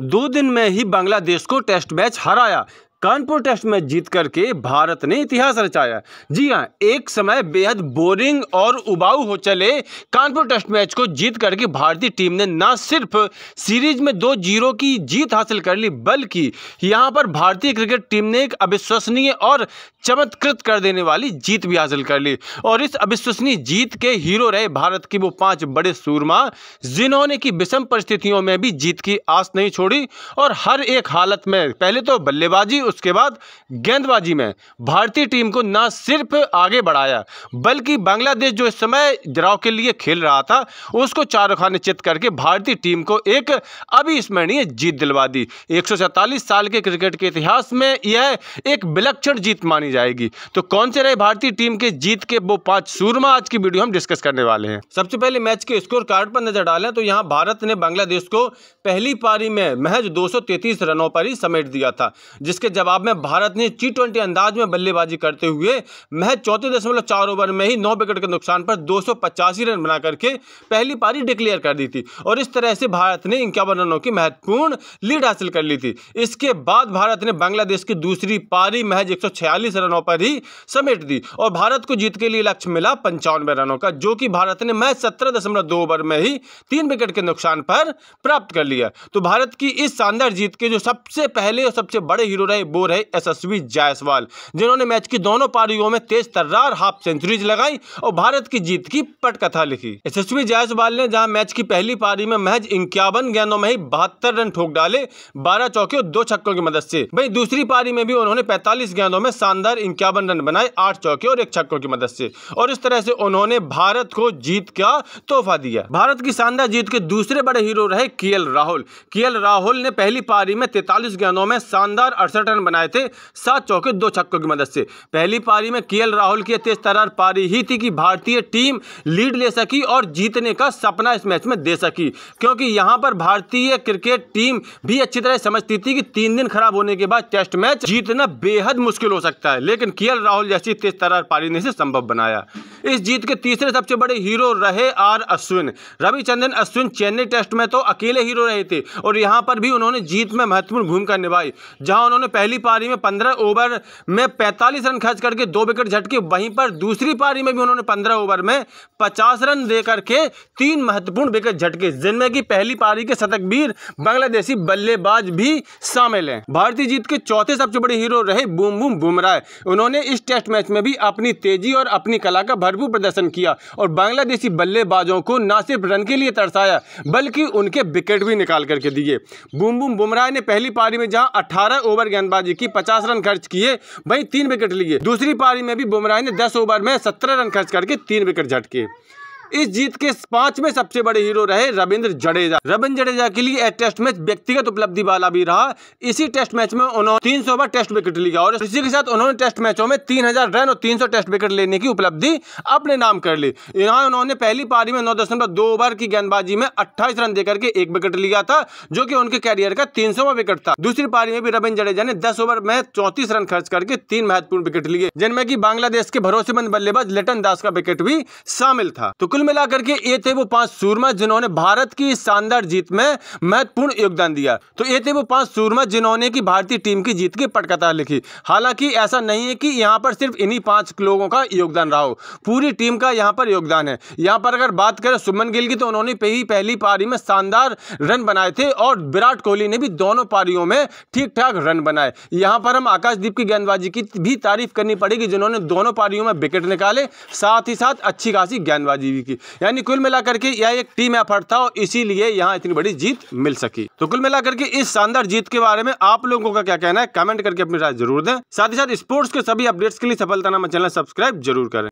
दो दिन में ही बांग्लादेश को टेस्ट मैच हराया कानपुर टेस्ट मैच जीत करके भारत ने इतिहास रचाया जी हाँ एक समय बेहद बोरिंग और उबाऊ हो चले कानपुर टेस्ट मैच को जीत करके भारतीय टीम ने ना सिर्फ सीरीज में दो जीरो की जीत हासिल कर ली बल्कि यहाँ पर भारतीय क्रिकेट टीम ने एक अविश्वसनीय और चमत्कृत कर देने वाली जीत भी हासिल कर ली और इस अविश्वसनीय जीत के हीरो रहे भारत की वो पांच बड़े सूरमा जिन्होंने की विषम परिस्थितियों में भी जीत की आस नहीं छोड़ी और हर एक हालत में पहले तो बल्लेबाजी उसके बाद गेंदबाजी में भारतीय टीम को ना सिर्फ आगे बढ़ाया बल्कि बांग्लादेश जो इस समय जराव के लिए खेल रहा था उसको चार खाने चित करके भारतीय टीम को एक अविस्मरणीय जीत दिलवा दी एक साल के क्रिकेट के इतिहास में यह एक विलक्षण जीत मानी जाएगी तो कौन से रहे भारतीय टीम के जीत के वो पांच सूरमा आज की वीडियो हम डिस्कस करने वाले हैं सबसे पहले मैच के स्कोर कार्ड पर नजर डालें तो यहां भारत ने बांग्लादेश को पहली पारी में महज 233 रनों पर ही समेट दिया था जिसके जब जवाब में भारत ने टी ट्वेंटी अंदाज में बल्लेबाजी करते हुए महज चौथे दशमलव चार ओवर में ही नौ विकेट के नुकसान पर दो रन बना करके पहली पारी डिक्लेयर कर दी थी और इस तरह से भारत ने इक्यावन रनों की महत्वपूर्ण लीड हासिल कर ली थी इसके बाद भारत ने बांग्लादेश की दूसरी पारी महज एक रनों पर ही समेट दी और भारत को जीत के लिए लक्ष्य मिला पंचानवे रनों का जो कि भारत ने महज सत्रह ओवर में ही तीन विकेट के नुकसान पर प्राप्त कर लिया तो भारत की इस शानदार जीत के जो सबसे पहले और सबसे बड़े हीरो रहे वो रहे यशस्वी जायसवाल जिन्होंने मैच की दोनों पारियों में तेज तर्रार हाफ सेंचुरीज लगाई और भारत की जीत की पटकथा लिखी यशस्वी जायसवाल ने जहां मैच की पहली पारी में महज इक्यावन गेंदों में ही बहत्तर रन ठोक डाले बारह चौके और दो छक्कों की मदद ऐसी वही दूसरी पारी में भी उन्होंने पैतालीस गेंदों में शानदार इक्यावन रन बनाए आठ चौके और एक छक्कों की मदद ऐसी और इस तरह से उन्होंने भारत को जीत का तोहफा दिया भारत की शानदार जीत के दूसरे बड़े हीरो रहे के राहुल के राहुल ने पहली पारी में तैतालीस गेंदों में शानदार अड़सठ रन बनाए थे सात चौके दो छक्कों की मदद से पहली पारी में के राहुल की तेज तरार पारी ही थी कि भारतीय टीम लीड ले सकी और जीतने का सपना इस मैच में दे सकी क्योंकि यहाँ पर भारतीय क्रिकेट टीम भी अच्छी तरह समझती थी कि तीन दिन खराब होने के बाद टेस्ट मैच जीतना बेहद मुश्किल हो सकता है लेकिन के राहुल जैसी तेज तरार पारी ने इसे संभव बनाया इस जीत के तीसरे सबसे बड़े हीरो रहे आर अश्विन रविचंद्रन अश्विन चेन्नई टेस्ट में तो अकेले हीरो रहे थे और यहाँ पर भी उन्होंने जीत में महत्वपूर्ण भूमिका निभाई जहाँ उन्होंने पहली पारी में पंद्रह ओवर में पैंतालीस रन खर्च करके दो विकेट झटके वहीं पर दूसरी पारी में भी उन्होंने पंद्रह ओवर में पचास रन दे करके तीन महत्वपूर्ण विकेट झटके जिनमें की पहली पारी के शतकबीर बांग्लादेशी बल्लेबाज भी शामिल हैं भारतीय जीत के चौथे सबसे बड़े हीरो रहे बूम बूम बुमराह उन्होंने इस टेस्ट मैच में भी अपनी तेजी और अपनी कला का भर भरपूर प्रदर्शन किया और बांग्लादेशी बल्लेबाजों को न सिर्फ रन के लिए तरसाया बल्कि उनके विकेट भी निकाल करके दिए बुम बुम बुमराह ने पहली पारी में जहां 18 ओवर गेंदबाजी की 50 रन खर्च किए वहीं तीन विकेट लिए दूसरी पारी में भी बुमराह ने 10 ओवर में 17 रन खर्च करके तीन विकेट झटके इस जीत के पांच में सबसे बड़े हीरो रहे रविंद्र जडेजा रविंद्र जडेजा के लिए टेस्ट मैच व्यक्तिगत उपलब्धि वाला भी रहा इसी टेस्ट मैच में उन्होंने तीन सौ ओवर टेस्ट विकेट लिया और इसी के साथ उन्होंने टेस्ट मैचों में तीन रन और तीन सौ टेस्ट विकेट लेने की उपलब्धि अपने नाम कर ली यहाँ उन्होंने पहली पारी में नौ दशमलव दो ओवर की गेंदबाजी में अट्ठाईस रन देकर के एक विकेट लिया था जो की उनके कैरियर का तीन विकेट था दूसरी पारी में भी रविंद्र जडेजा ने दस ओवर में चौतीस रन खर्च करके तीन महत्वपूर्ण विकेट लिए जिनमें की बांग्लादेश के भरोसेमंद बल्लेबाज लटन दास का विकेट भी शामिल था तो कुल मिलाकर के ये थे वो पांच सूरमा जिन्होंने भारत की शानदार जीत में महत्वपूर्ण योगदान दिया तो ये थे वो पांच सूरमा जिन्होंने की भारतीय टीम की जीत की पटकथा लिखी हालांकि ऐसा नहीं है कि यहाँ पर सिर्फ इन्हीं पांच लोगों का योगदान रहा हो पूरी टीम का यहाँ पर योगदान है यहाँ पर अगर बात करें सुमन गिल की तो उन्होंने पहली पारी में शानदार रन बनाए थे और विराट कोहली ने भी दोनों पारियों में ठीक ठाक रन बनाए यहाँ पर हम आकाशदीप की गेंदबाजी की भी तारीफ करनी पड़ेगी जिन्होंने दोनों पारियों में विकेट निकाले साथ ही साथ अच्छी खासी गेंदबाजी भी की यानी कुल मिलाकर के यह एक टीम एफर्ट था और इसीलिए यहाँ इतनी बड़ी जीत मिल सकी तो कुल मिलाकर के इस शानदार जीत के बारे में आप लोगों का क्या कहना है कमेंट करके अपनी राय जरूर दें साथ ही साथ स्पोर्ट्स के सभी अपडेट्स के लिए सफलता नामा चैनल सब्सक्राइब जरूर करें